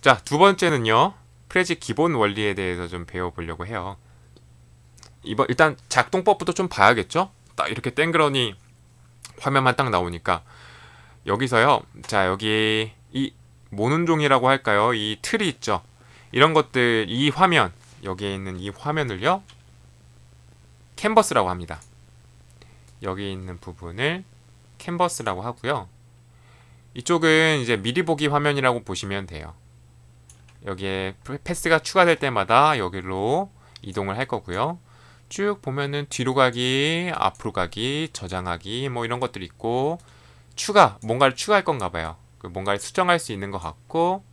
자, 두 번째는요. 프레지 기본 원리에 대해서 좀 배워보려고 해요. 이번 일단 작동법부터 좀 봐야겠죠? 딱 이렇게 땡그러니 화면만 딱 나오니까 여기서요. 자, 여기 이모눈 종이라고 할까요? 이 틀이 있죠. 이런 것들 이 화면 여기에 있는 이 화면을요. 캔버스라고 합니다. 여기 있는 부분을 캔버스라고 하고요. 이쪽은 이제 미리 보기 화면이라고 보시면 돼요. 여기에 패스가 추가될 때마다 여기로 이동을 할 거고요. 쭉 보면은 뒤로 가기, 앞으로 가기, 저장하기 뭐 이런 것들이 있고 추가, 뭔가를 추가할 건가 봐요. 그 뭔가를 수정할 수 있는 것 같고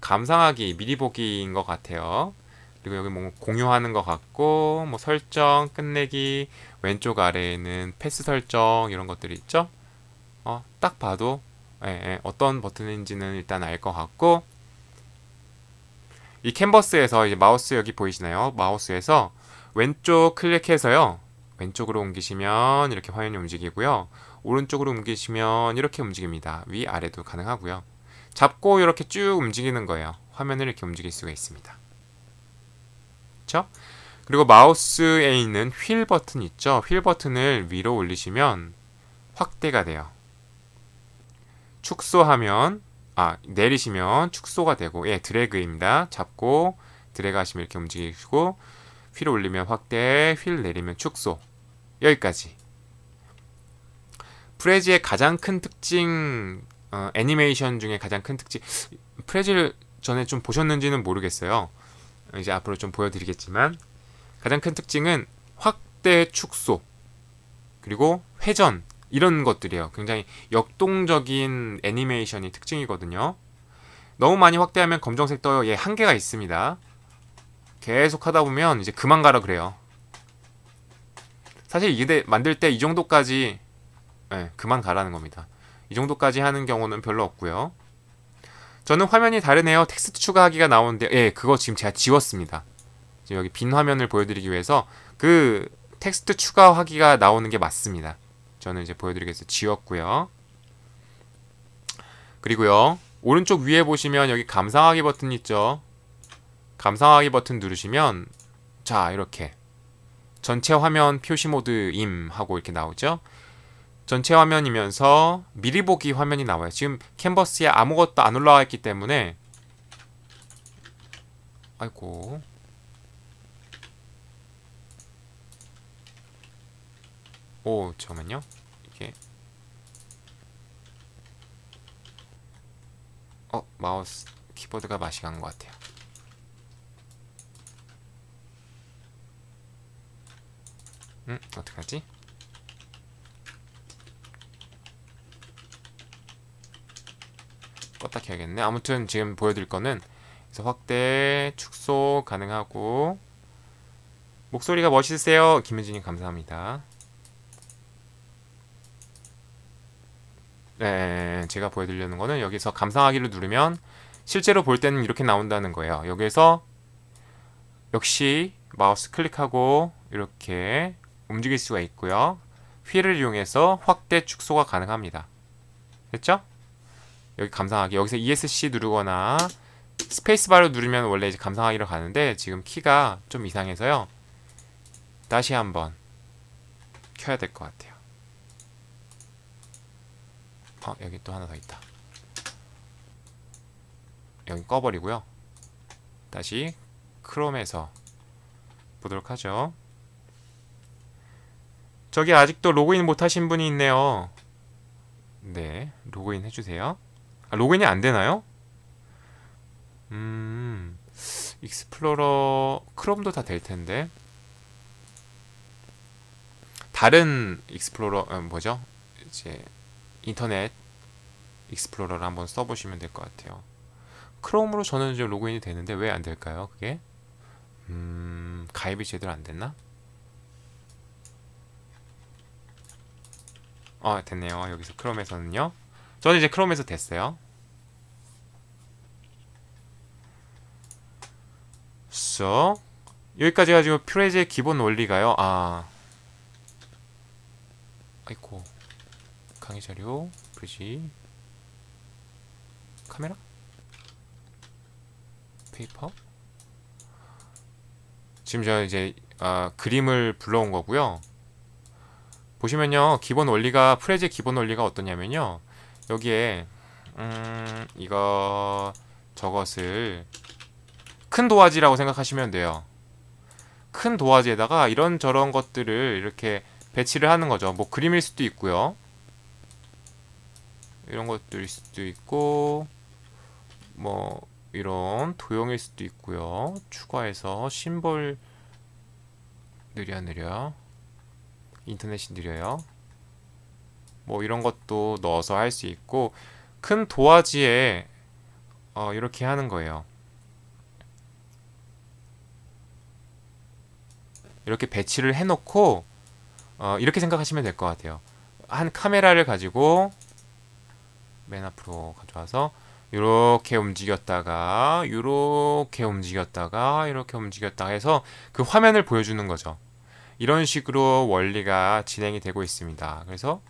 감상하기, 미리 보기인 것 같아요. 그리고 여기 뭐 공유하는 것 같고 뭐 설정, 끝내기, 왼쪽 아래에는 패스 설정 이런 것들이 있죠. 어, 딱 봐도 예, 예, 어떤 버튼인지는 일단 알 것 같고 이 캔버스에서 이제 마우스 여기 보이시나요? 마우스에서 왼쪽 클릭해서요. 왼쪽으로 옮기시면 이렇게 화면이 움직이고요. 오른쪽으로 옮기시면 이렇게 움직입니다. 위아래도 가능하고요. 잡고 이렇게 쭉 움직이는 거예요. 화면을 이렇게 움직일 수가 있습니다. 그렇죠? 그리고 마우스에 있는 휠 버튼 있죠? 휠 버튼을 위로 올리시면 확대가 돼요. 축소하면 아 내리시면 축소가 되고 예 드래그입니다. 잡고 드래그 하시면 이렇게 움직이시고 휠 올리면 확대, 휠 내리면 축소 여기까지 프레지의 가장 큰 특징 어, 애니메이션 중에 가장 큰 특징 프레지를 전에 좀 보셨는지는 모르겠어요. 이제 앞으로 좀 보여드리겠지만 가장 큰 특징은 확대 축소 그리고 회전 이런 것들이에요. 굉장히 역동적인 애니메이션이 특징이거든요. 너무 많이 확대하면 검정색 떠요. 예, 한계가 있습니다. 계속 하다 보면 이제 그만 가라 그래요. 사실 이게 만들 때 이 정도까지 예, 그만 가라는 겁니다. 이 정도까지 하는 경우는 별로 없고요. 저는 화면이 다르네요. 텍스트 추가하기가 나오는데 예, 그거 지금 제가 지웠습니다. 지금 여기 빈 화면을 보여드리기 위해서 그 텍스트 추가하기가 나오는 게 맞습니다. 저는 이제 보여드리겠서 지웠고요. 그리고요. 오른쪽 위에 보시면 여기 감상하기 버튼 있죠. 감상하기 버튼 누르시면 자 이렇게 전체 화면 표시 모드 임 하고 이렇게 나오죠. 전체 화면이면서 미리 보기 화면이 나와요. 지금 캔버스에 아무것도 안 올라와 있기 때문에 아이고 오 잠깐만요 이게 어 마우스 키보드가 맛이 간것 같아요 음 어떡하지 껐다 켜야겠네 아무튼 지금 보여드릴 거는 그래서 확대 축소 가능하고 목소리가 멋있으세요 김현진님 감사합니다 네, 제가 보여드리려는 거는 여기서 감상하기를 누르면 실제로 볼 때는 이렇게 나온다는 거예요. 여기서 역시 마우스 클릭하고 이렇게 움직일 수가 있고요. 휠을 이용해서 확대 축소가 가능합니다. 됐죠? 여기 감상하기 여기서 ESC 누르거나 스페이스바로 누르면 원래 이제 감상하기로 가는데 지금 키가 좀 이상해서요. 다시 한번 켜야 될 것 같아요. 어 여기 또 하나 더 있다 여기 꺼버리고요 다시 크롬에서 보도록 하죠 저기 아직도 로그인 못하신 분이 있네요 네 로그인 해주세요 아, 로그인이 안되나요? 음 익스플로러 크롬도 다 될텐데 다른 익스플로러 음, 뭐죠? 이제 인터넷 익스플로러를 한번 써보시면 될 것 같아요. 크롬으로 저는 지금 로그인이 되는데 왜 안 될까요? 그게 음, 가입이 제대로 안 됐나? 어 됐네요. 여기서 크롬에서는요. 저는 이제 크롬에서 됐어요. So 여기까지 가지고 퓨레즈의 기본 원리가요. 아 아이코 강의 자료 브지 카메라? 페이퍼? 지금 제가 이제 아, 그림을 불러온 거고요. 보시면요. 기본 원리가 프레즈 기본 원리가 어떠냐면요. 여기에 음, 이거 저것을 큰 도화지라고 생각하시면 돼요. 큰 도화지에다가 이런저런 것들을 이렇게 배치를 하는 거죠. 뭐 그림일 수도 있고요. 이런 것들일 수도 있고 뭐 이런 도형일 수도 있고요. 추가해서 심볼 느려 느려 인터넷이 느려요. 뭐 이런 것도 넣어서 할 수 있고 큰 도화지에 어, 이렇게 하는 거예요. 이렇게 배치를 해놓고 어, 이렇게 생각하시면 될 것 같아요. 한 카메라를 가지고 맨 앞으로 가져와서 이렇게 움직였다가 이렇게 움직였다가 이렇게 움직였다 해서 그 화면을 보여주는 거죠. 이런 식으로 원리가 진행이 되고 있습니다. 그래서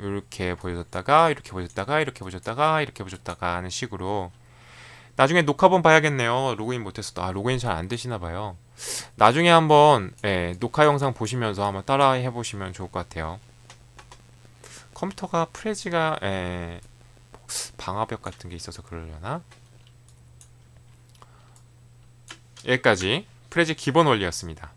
이렇게 보여줬다가 이렇게 보여줬다가 이렇게 보여줬다가 이렇게 보여줬다가 하는 식으로 나중에 녹화본 봐야겠네요. 로그인 못했어아 로그인 잘 안 되시나 봐요. 나중에 한번 예, 녹화 영상 보시면서 한번 따라해 보시면 좋을 것 같아요. 컴퓨터가 프레지가 예, 방화벽 같은 게 있어서 그러려나? 여기까지 프레지 기본 원리였습니다.